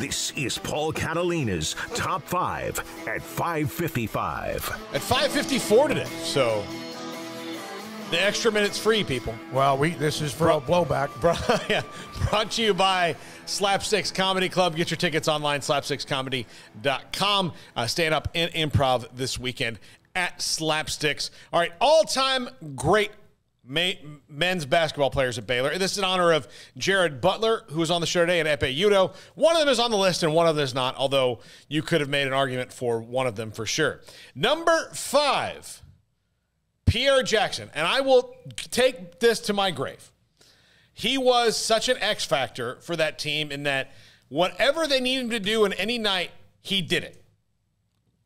This is Paul Catalina's Top 5 at 555. At 554 today, so the extra minute's free, people. Well, we this is for Bro- a blowback. Bro- yeah. Brought to you by Slapsticks Comedy Club. Get your tickets online, slapstickscomedy.com. Uh, stand up and improv this weekend at Slapsticks. All right, all time great men's basketball players at Baylor. This is in honor of Jared Butler, who was on the show today, and Epe Udo. One of them is on the list and one of them is not, although you could have made an argument for one of them for sure. Number five, Pierre Jackson. And I will take this to my grave. He was such an X factor for that team in that whatever they needed him to do in any night, he did it.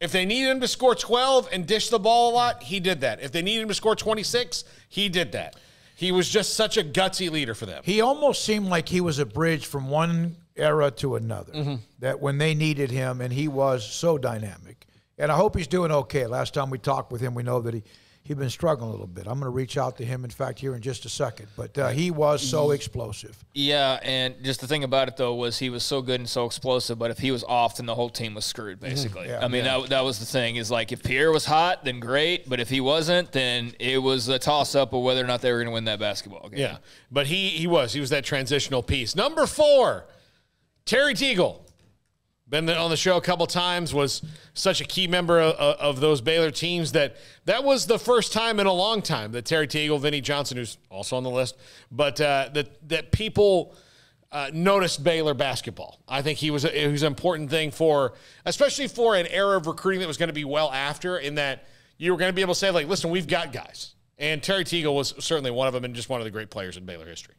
If they needed him to score 12 and dish the ball a lot, he did that. If they needed him to score 26, he did that. He was just such a gutsy leader for them. He almost seemed like he was a bridge from one era to another. Mm -hmm. That when they needed him, and he was so dynamic. And I hope he's doing okay. Last time we talked with him, we know that he he'd been struggling a little bit. I'm going to reach out to him, in fact, here in just a second. But uh, he was so explosive. Yeah, and just the thing about it though was he was so good and so explosive. But if he was off, then the whole team was screwed. Mm-hmm. Basically, yeah, I mean yeah. that that was the thing is like if Pierre was hot, then great. But if he wasn't, then it was a toss up of whether or not they were going to win that basketball game. Yeah, but he he was he was that transitional piece. Number four, Terry Teagle been on the show a couple times, was such a key member of, of, those Baylor teams that that was the first time in a long time that Terry Teagle, Vinnie Johnson, who's also on the list, but uh, that that people uh, noticed Baylor basketball. I think he was a, he was an important thing for, especially for an era of recruiting that was going to be well after, in that you were going to be able to say like, listen, we've got guys, and Terry Teagle was certainly one of them, and just one of the great players in Baylor history.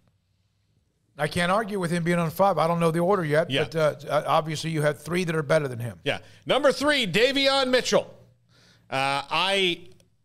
I can't argue with him being on five. I don't know the order yet, yeah. but uh, uh obviously you have three that are better than him. Yeah. Number three, Davion Mitchell. Uh, I,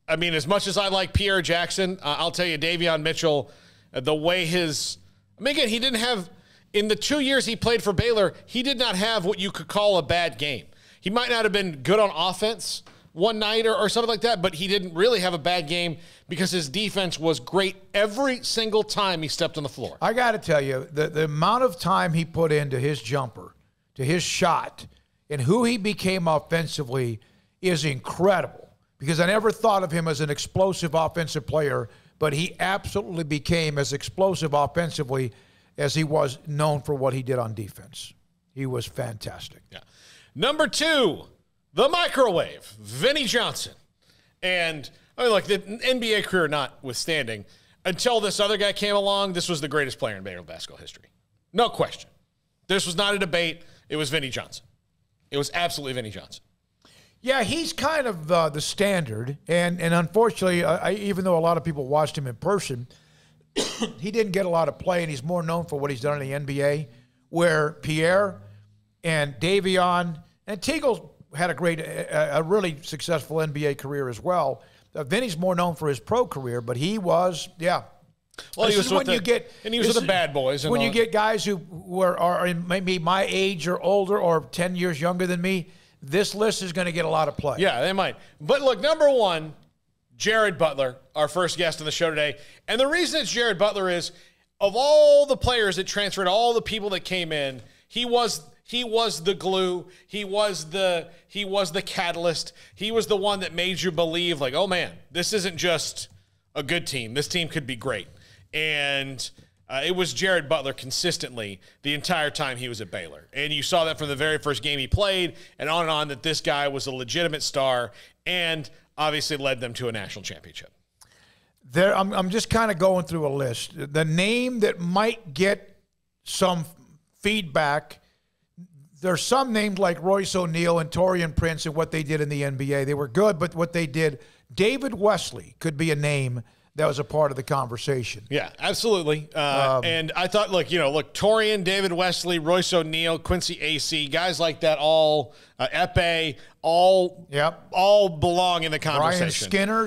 I mean, as much as I like Pierre Jackson, uh, I'll tell you, Davion Mitchell, uh, the way his, I mean, again, he didn't have in the two years he played for Baylor, he did not have what you could call a bad game. He might not have been good on offense, one nighter or something like that, but he didn't really have a bad game because his defense was great every single time he stepped on the floor. I got to tell you, the, the amount of time he put into his jumper, to his shot, and who he became offensively is incredible because I never thought of him as an explosive offensive player, but he absolutely became as explosive offensively as he was known for what he did on defense. He was fantastic. Yeah. Number two, the microwave, Vinnie Johnson. And I mean, like the NBA career notwithstanding, until this other guy came along, this was the greatest player in Baylor basketball history. No question. This was not a debate. It was Vinnie Johnson. It was absolutely Vinnie Johnson. Yeah, he's kind of uh, the standard, and and unfortunately, uh, I, even though a lot of people watched him in person, he didn't get a lot of play, and he's more known for what he's done in the NBA, where Pierre and Davion and Teagle had a great, a, really successful NBA career as well. Uh, Vinny's more known for his pro career, but he was, yeah. Well, this he was when the, you get, and he was with the bad boys. when all. you get guys who were are in maybe my age or older or ten years younger than me, this list is going to get a lot of play. Yeah, they might. But look, number one, Jared Butler, our first guest on the show today, and the reason it's Jared Butler is of all the players that transferred, all the people that came in, he was he was the glue. He was the he was the catalyst. He was the one that made you believe like, "Oh man, this isn't just a good team. This team could be great." And uh, it was Jared Butler consistently the entire time he was at Baylor. And you saw that from the very first game he played and on and on that this guy was a legitimate star and obviously led them to a national championship. There, I'm, I'm just kind of going through a list. The name that might get some feedback there's some names like Royce O'Neal and Torian Prince and what they did in the NBA. They were good, but what they did, David Wesley could be a name that was a part of the conversation. Yeah, absolutely. Uh, um, and I thought, look, you know, look, Torian, David Wesley, Royce O'Neal, Quincy AC, guys like that, all uh, Epe, all yep. all belong in the conversation. Brian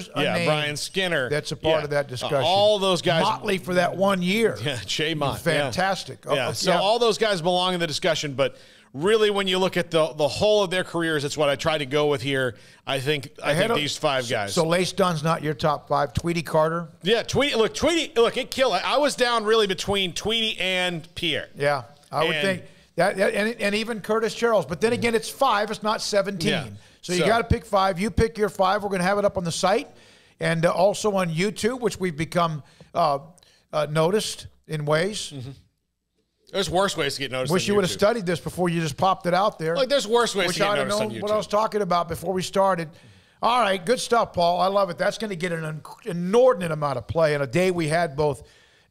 Skinner's yeah, Brian Skinner. That's a part yeah. of that discussion. Uh, all those guys, Motley for that one year. Yeah, Jay Mott, fantastic. Yeah, oh, yeah. so all those guys belong in the discussion, but really, when you look at the the whole of their careers, that's what I try to go with here. I think I think these five guys. So, so Lace Dunn's not your top five. Tweety Carter. Yeah, Tweety. Look, Tweety. Look, it killed. I was down really between Tweety and Pierre. Yeah, I would think that, and and even Curtis Charles. But then mm-hmm. again, it's five. It's not seventeen. Yeah. So you so. got to pick five. You pick your five. We're going to have it up on the site and uh, also on YouTube, which we've become uh, uh, noticed in ways. Mm -hmm. There's worse ways to get noticed. Wish you would have studied this before you just popped it out there. Like there's worse ways Wish to get I'd noticed known on YouTube. What I was talking about before we started. All right, good stuff, Paul. I love it. That's going to get an inordinate amount of play. In a day we had both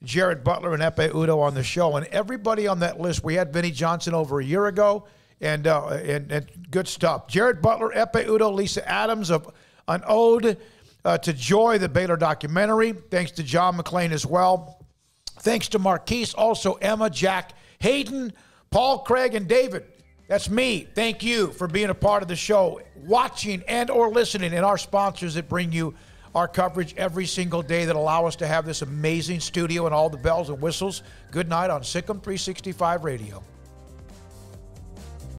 Jared Butler and Epe Udo on the show, and everybody on that list. We had Vinny Johnson over a year ago, and uh, and, and good stuff. Jared Butler, Epe Udo, Lisa Adams of an ode uh, to joy, the Baylor documentary. Thanks to John McLean as well. Thanks to Marquise, also Emma, Jack, Hayden, Paul, Craig, and David. That's me. Thank you for being a part of the show, watching and or listening, and our sponsors that bring you our coverage every single day that allow us to have this amazing studio and all the bells and whistles. Good night on Sikkim 365 Radio.